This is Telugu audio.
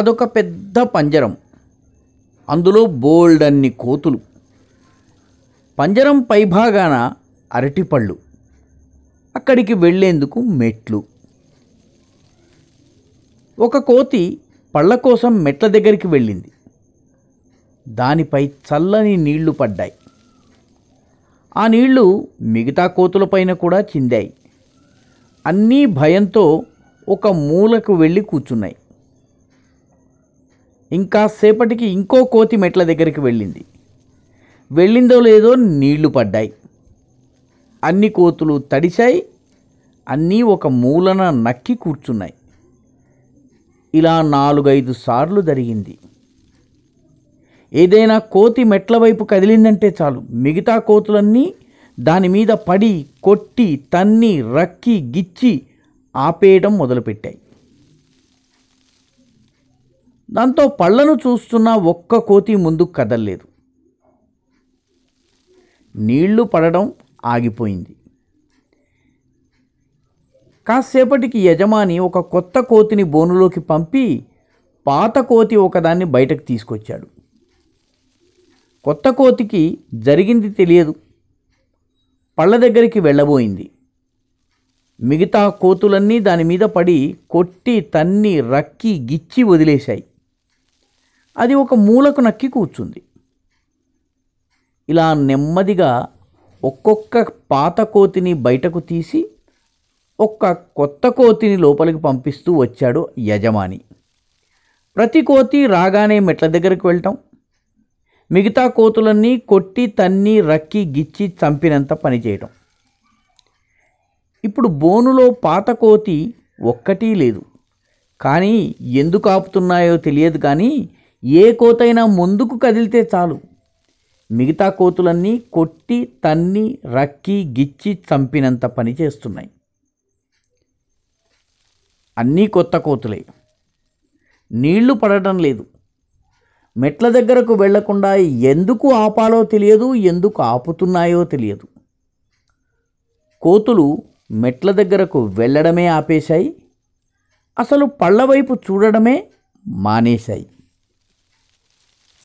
అదొక పెద్ద పంజరం అందులో బోల్డ్ అన్ని కోతులు పంజరం పైభాగాన అరటిపళ్ళు అక్కడికి వెళ్ళేందుకు మెట్లు ఒక కోతి పళ్ళ కోసం మెట్ల దగ్గరికి వెళ్ళింది దానిపై చల్లని నీళ్లు పడ్డాయి ఆ నీళ్లు మిగతా కోతులపైన కూడా చిందాయి అన్నీ భయంతో ఒక మూలకు వెళ్ళి కూర్చున్నాయి ఇంకా సేపటికి ఇంకో కోతి మెట్ల దగ్గరికి వెళ్ళింది వెళ్ళిందో లేదో నీళ్లు పడ్డాయి అన్ని కోతులు తడిశాయి అన్నీ ఒక మూలన నక్కి కూర్చున్నాయి ఇలా నాలుగైదు సార్లు జరిగింది ఏదైనా కోతి మెట్ల వైపు కదిలిందంటే చాలు మిగతా కోతులన్నీ దాని మీద పడి కొట్టి తన్ని రక్కి గిచ్చి ఆపేయడం మొదలుపెట్టాయి దాంతో పళ్ళను చూస్తున్న ఒక్క కోతి ముందుకు కదల్లేదు నీళ్లు పడడం ఆగిపోయింది కాసేపటికి యజమాని ఒక కొత్త కోతిని బోనులోకి పంపి పాత కోతి ఒకదాన్ని బయటకు తీసుకొచ్చాడు కొత్త కోతికి జరిగింది తెలియదు పళ్ళ దగ్గరికి వెళ్ళబోయింది మిగతా కోతులన్నీ దాని మీద పడి కొట్టి తన్ని రక్కి గిచ్చి వదిలేశాయి అది ఒక మూలకు నక్కి కూర్చుంది ఇలా నెమ్మదిగా ఒక్కొక్క పాత కోతిని బయటకు తీసి ఒక్క కొత్త కోతిని లోపలికి పంపిస్తూ వచ్చాడు యజమాని ప్రతి కోతి రాగానే మెట్ల దగ్గరికి వెళ్ళటం మిగతా కోతులన్నీ కొట్టి తన్ని రక్కి గిచ్చి చంపినంత పనిచేయటం ఇప్పుడు బోనులో పాత కోతి ఒక్కటీ లేదు కానీ ఎందుకు ఆపుతున్నాయో తెలియదు కానీ ఏ కోతైనా ముందుకు కదిలితే చాలు మిగతా కోతులన్నీ కొట్టి తన్ని రక్కి గిచ్చి చంపినంత పని చేస్తున్నాయి అన్నీ కొత్త కోతులే నీళ్లు పడటం లేదు మెట్ల దగ్గరకు వెళ్లకుండా ఎందుకు ఆపాలో తెలియదు ఎందుకు ఆపుతున్నాయో తెలియదు కోతులు మెట్ల దగ్గరకు వెళ్ళడమే ఆపేశాయి అసలు పళ్ళ వైపు చూడడమే మానేశాయి